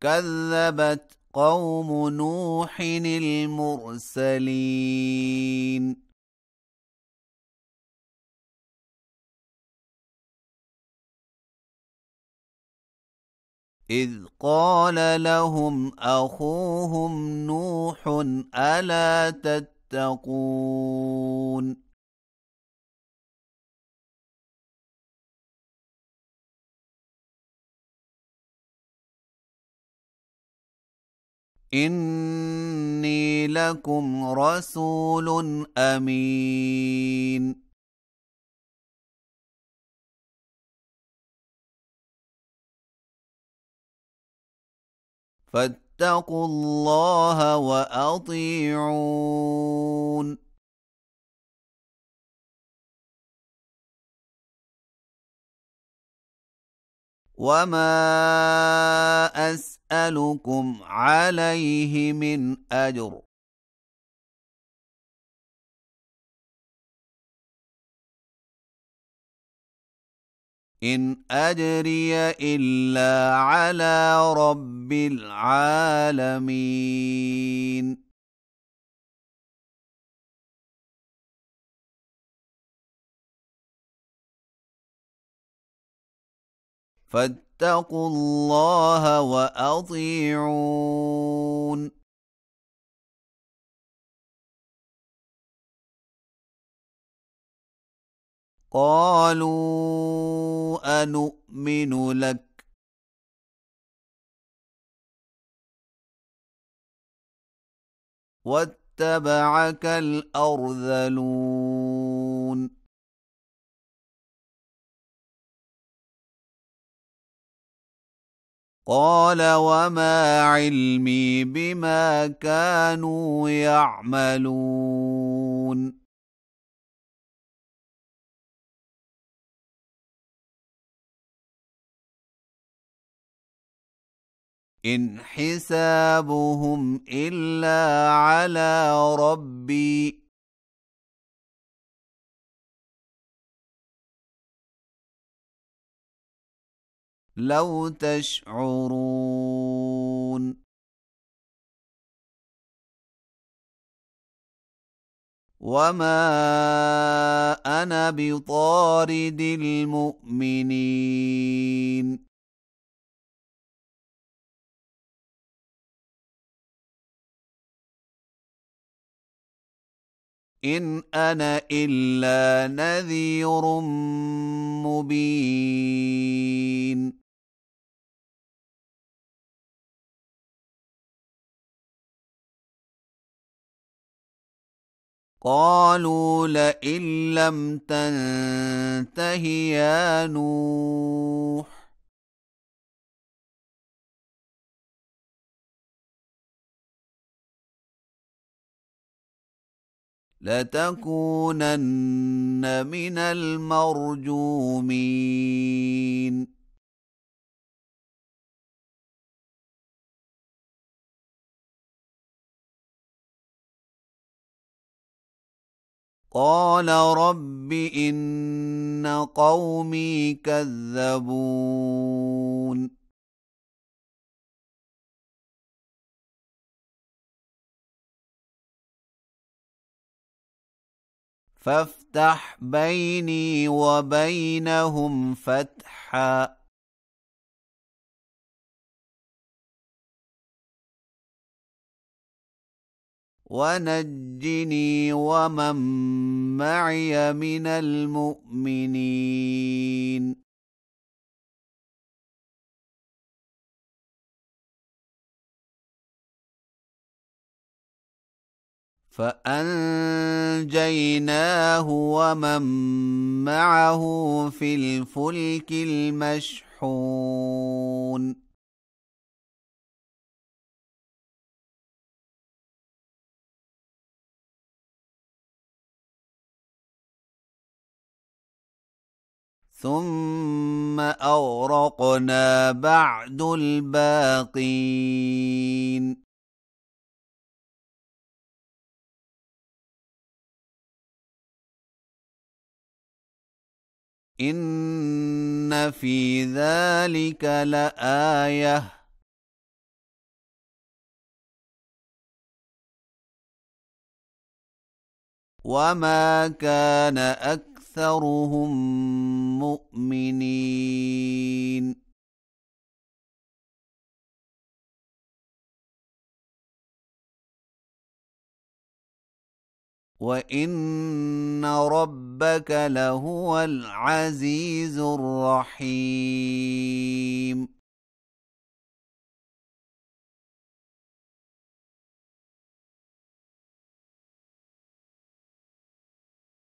كذبت قوم نوح المرسلين إذ قال لهم أخوهم نوح ألا تتقون اني لكم رسول امين فاتقوا الله واطيعون وما اسالكم عليه من اجر ان اجري الا على رب العالمين فاتقوا الله واطيعون قالوا انومن لك واتبعك الارذلون قال وما علمي بما كانوا يعملون ان حسابهم الا على ربي لو تشعرون وما انا بطارد المؤمنين ان انا الا نذير مبين قالوا لئن لم تنته يا نوح لتكونن من المرجومين قال رب إن قومي كذبون فافتح بيني وبينهم فتحاً ونجني ومن معي من المؤمنين فانجيناه ومن معه في الفلك المشحون ثم أغرقنا بعد الباقين إن في ذلك لآيةٌ وما كان أكثر اكثرهم مؤمنين وان ربك لهو العزيز الرحيم